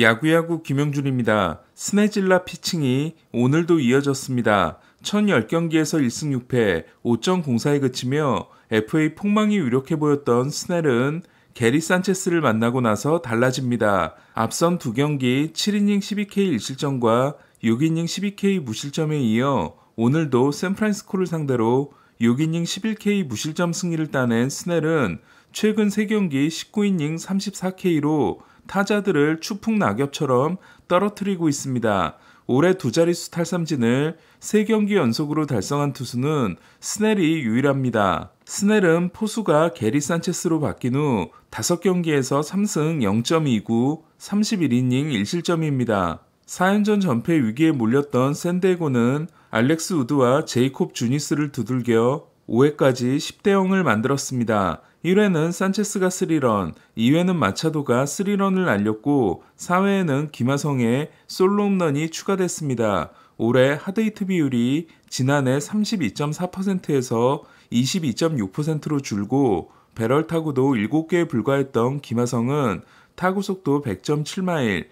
야구야구 김영준입니다. 스네질라 피칭이 오늘도 이어졌습니다. 1010경기에서 1승 6패, 5.04에 그치며 FA 폭망이 유력해 보였던 스넬은 게리 산체스를 만나고 나서 달라집니다. 앞선 두 경기 7이닝 12K 1실점과 6이닝 12K 무실점에 이어 오늘도 샌프란시스코를 상대로 6이닝 11K 무실점 승리를 따낸 스넬은 최근 3경기 19이닝 34K로 타자들을 추풍 낙엽처럼 떨어뜨리고 있습니다. 올해 두 자릿수 탈삼진을 세경기 연속으로 달성한 투수는 스넬이 유일합니다. 스넬은 포수가 게리 산체스로 바뀐 후 5경기에서 3승 0.29, 31이닝 1실점입니다. 4연전 전패 위기에 몰렸던 샌데고는 알렉스 우드와 제이콥 주니스를 두들겨 5회까지 10대 0을 만들었습니다. 1회는 산체스가 3런, 2회는 마차도가 3런을 날렸고 4회에는 김하성의 솔로 홈런이 추가됐습니다. 올해 하드히트 비율이 지난해 32.4%에서 22.6%로 줄고 배럴 타구도 7개에 불과했던 김하성은 타구 속도 100.7마일,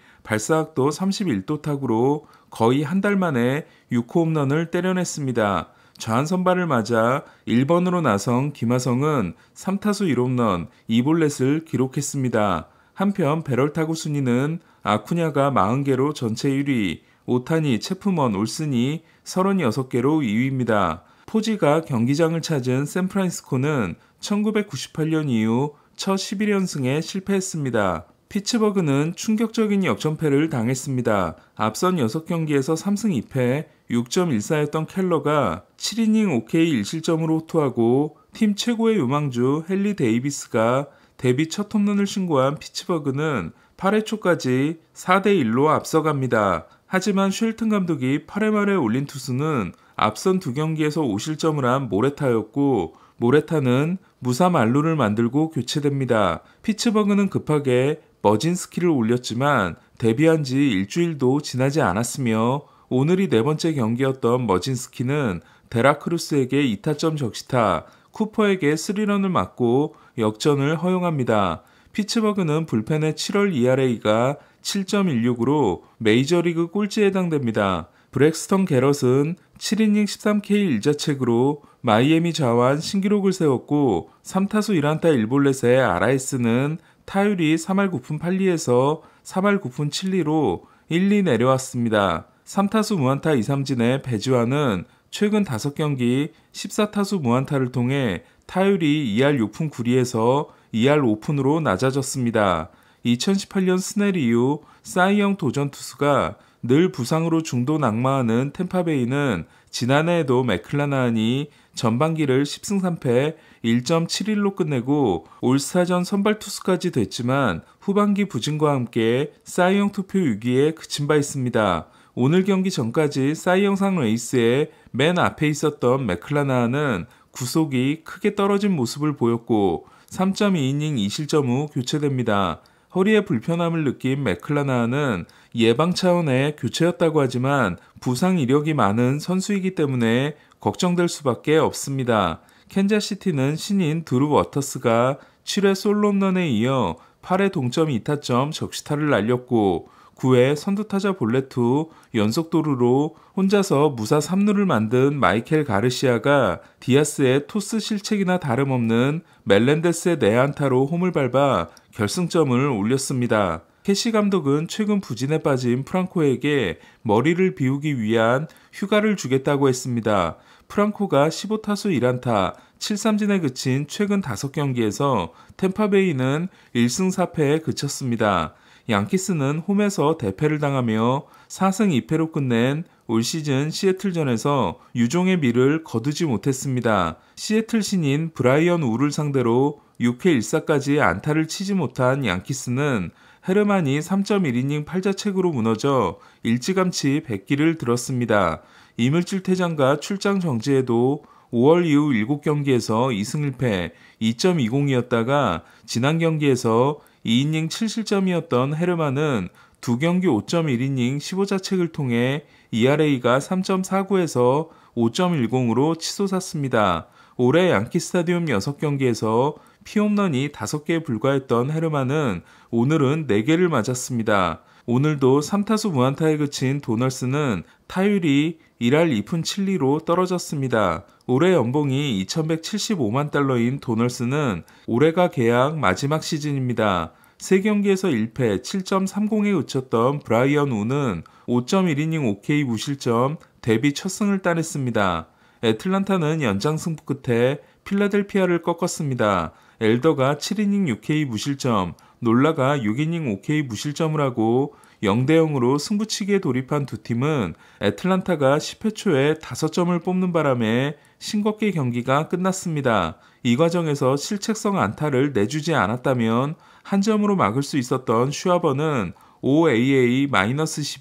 발사각도 31도 타구로 거의 한 달 만에 6호 홈런을 때려냈습니다. 좌한 선발을 맞아 1번으로 나선 김하성은 3타수 1홈런 2볼넷을 기록했습니다. 한편 배럴 타구 순위는 아쿠냐가 40개로 전체 1위, 오타니, 체프먼, 올슨이 36개로 2위입니다. 포지가 경기장을 찾은 샌프란시스코는 1998년 이후 첫 11연승에 실패했습니다. 피츠버그는 충격적인 역전패를 당했습니다. 앞선 6경기에서 3승 2패, 6.14였던 켈러가 7이닝 OK 1실점으로 호투하고 팀 최고의 요망주 헨리 데이비스가 데뷔 첫 홈런을 신고한 피츠버그는 8회 초까지 4대 1로 앞서갑니다. 하지만 쉘튼 감독이 8회 말에 올린 투수는 앞선 두 경기에서 5실점을 한 모레타였고 모레타는 무사 말루를 만들고 교체됩니다. 피츠버그는 급하게 머진스키를 올렸지만 데뷔한 지 일주일도 지나지 않았으며 오늘이 네 번째 경기였던 머진스키는 데라크루스에게 2타점 적시타, 쿠퍼에게 3런을 맞고 역전을 허용합니다. 피츠버그는 불펜의 7월 ERA가 7.16으로 메이저리그 꼴찌에 해당됩니다. 브렉스턴 게럿은 7이닝 13K 1자책으로 마이애미 좌완 신기록을 세웠고 3타수 1안타 1볼넷에 아라이스는 타율이 3할 9푼 8리에서 3할 9푼 7리로 1, 리 내려왔습니다. 3타수 무안타 2삼진의 배지환은 최근 5경기 14타수 무안타를 통해 타율이 2할 6푼 9리에서 2할 5푼으로 낮아졌습니다. 2018년 스넬 이후 사이영 도전 투수가 늘 부상으로 중도 낙마하는 템파베이는 지난해에도 맥클라나니 전반기를 10승 3패 1.71로 끝내고 올스타전 선발 투수까지 됐지만 후반기 부진과 함께 사이영 투표 6위에 그친 바 있습니다. 오늘 경기 전까지 사이영상 레이스의 맨 앞에 있었던 맥클라나는 구속이 크게 떨어진 모습을 보였고 3.2이닝 2실점 후 교체됩니다. 허리에 불편함을 느낀 맥클라나는 예방 차원의 교체였다고 하지만 부상 이력이 많은 선수이기 때문에 걱정될 수밖에 없습니다. 캔자시티는 신인 드루 워터스가 7회 솔로 홈런에 이어 8회 동점 2타점 적시타를 날렸고 9회 선두타자 볼레투 연속도루로 혼자서 무사 3루를 만든 마이켈 가르시아가 디아스의 토스 실책이나 다름없는 멜렌데스의 내안타로 홈을 밟아 결승점을 올렸습니다. 캐시 감독은 최근 부진에 빠진 프랑코에게 머리를 비우기 위한 휴가를 주겠다고 했습니다. 프랑코가 15타수 1안타, 7 3진에 그친 최근 5경기에서 템파베이는 1승 4패에 그쳤습니다. 양키스는 홈에서 대패를 당하며 4승 2패로 끝낸 올 시즌 시애틀전에서 유종의 미를 거두지 못했습니다. 시애틀 신인 브라이언 우를 상대로 6회 1사까지 안타를 치지 못한 양키스는 헤르만이 3.1이닝 8자책으로 무너져 일찌감치 100기를 들었습니다. 이물질 퇴장과 출장 정지에도 5월 이후 7경기에서 2승 1패 2.20이었다가 지난 경기에서 2이닝 7실점이었던 헤르만은 두 경기 5.1이닝 15자책을 통해 ERA가 3.49에서 5.10으로 치솟았습니다. 올해 양키 스타디움 6경기에서 피홈런이 5개에 불과했던 헤르만은 오늘은 4개를 맞았습니다. 오늘도 3타수 무안타에 그친 도널스는 타율이 1할 2푼 7리로 떨어졌습니다. 올해 연봉이 2175만 달러인 도널스는 올해가 계약 마지막 시즌입니다. 3경기에서 1패 7.30에 그쳤던 브라이언 우는 5.1이닝 OK 무실점 데뷔 첫 승을 따냈습니다. 애틀란타는 연장 승부 끝에 필라델피아를 꺾었습니다. 엘더가 7이닝 6K 무실점, 놀라가 6이닝 5K 무실점을 하고 0대0으로 승부치기에 돌입한 두 팀은 애틀란타가 10회 초에 5점을 뽑는 바람에 싱겁게 경기가 끝났습니다. 이 과정에서 실책성 안타를 내주지 않았다면 한 점으로 막을 수 있었던 슈아버는 5 a a 1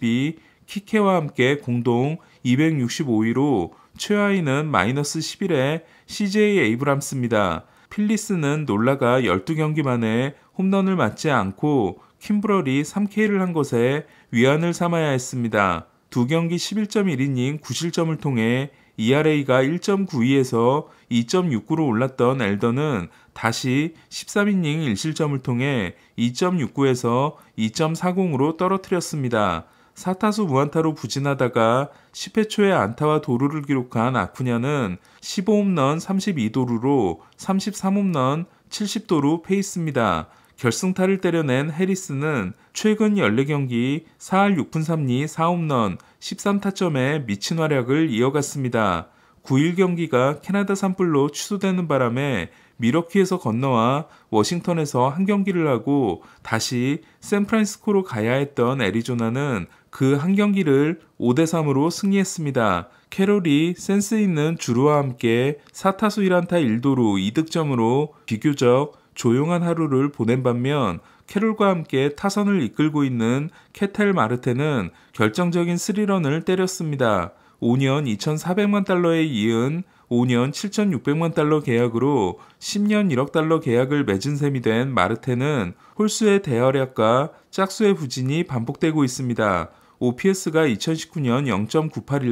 2 키케와 함께 공동 265위로 최하위는 마이너스 1 1의 CJ 에이브람스입니다. 필리스는 놀라가 12경기 만에 홈런을 맞지 않고 킴브럴이 3K를 한 것에 위안을 삼아야 했습니다. 두 경기 11.1이닝 9실점을 통해 ERA가 1.92에서 2.69로 올랐던 엘더는 다시 13이닝 1실점을 통해 2.69에서 2.40으로 떨어뜨렸습니다. 사타수 무안타로 부진하다가 10회 초에 안타와 도루를 기록한 아쿠냐는 15홈런 32도루로 33홈런 70도루 페이스입니다. 결승타를 때려낸 해리스는 최근 14경기 4할 6푼 3리 4홈런 13타점에 미친 활약을 이어갔습니다. 9일 경기가 캐나다 산불로 취소되는 바람에 미러키에서 건너와 워싱턴에서 한 경기를 하고 다시 샌프란시스코로 가야 했던 애리조나는 그한 경기를 5대 3으로 승리했습니다. 캐롤이 센스 있는 주루와 함께 4타수 1안타 1도루 2득점으로 비교적 조용한 하루를 보낸 반면 캐롤과 함께 타선을 이끌고 있는 케텔 마르테는 결정적인 스리런을 때렸습니다. 5년 2,400만 달러에 이은 5년 7,600만 달러 계약으로 10년 1억 달러 계약을 맺은 셈이 된 마르테는 홀수의 대활약과 짝수의 부진이 반복되고 있습니다. OPS가 2019년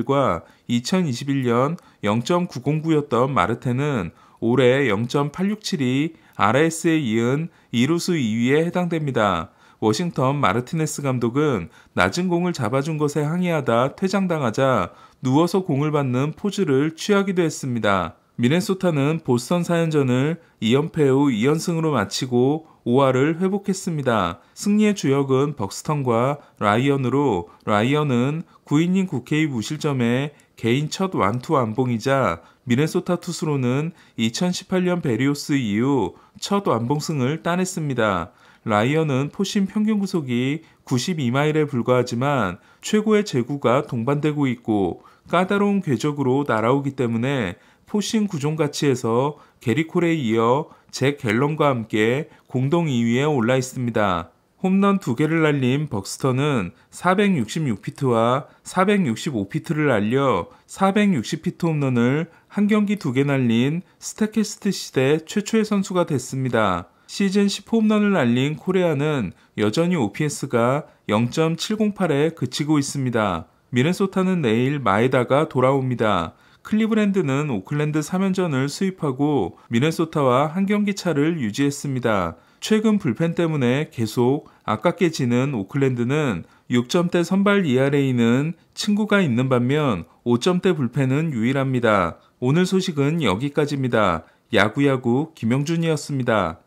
0.981과 2021년 0.909였던 마르테는 올해 0.867이 RS에 이은 2루수 2위에 해당됩니다. 워싱턴 마르티네스 감독은 낮은 공을 잡아준 것에 항의하다 퇴장당하자 누워서 공을 받는 포즈를 취하기도 했습니다. 미네소타는 보스턴 사연전을 2연패 후 2연승으로 마치고 5화를 회복했습니다. 승리의 주역은 벅스턴과 라이언으로 라이언은 구인인 국회의 무실점에 개인 첫 완투 완봉이자 미네소타 투수로는 2018년 베리오스 이후 첫 완봉승을 따냈습니다. 라이언은 포심 평균 구속이 92마일에 불과하지만 최고의 제구가 동반되고 있고 까다로운 궤적으로 날아오기 때문에 포신 구종 가치에서 게리콜에 이어 잭 갤런과 함께 공동 2위에 올라 있습니다. 홈런 2개를 날린 벅스턴은 466피트와 465피트를 날려 460피트 홈런을 한 경기 2개 날린 스타캐스트 시대 최초의 선수가 됐습니다. 시즌 10홈런을 날린 코레아는 여전히 OPS가 0.708에 그치고 있습니다. 미네소타는 내일 마에다가 돌아옵니다. 클리브랜드는 오클랜드 3연전을 수입하고 미네소타와 한 경기 차를 유지했습니다. 최근 불펜 때문에 계속 아깝게 지는 오클랜드는 6점대 선발 ERA는 친구가 있는 반면 5점대 불펜은 유일합니다. 오늘 소식은 여기까지입니다. 야구야구 김영준이었습니다.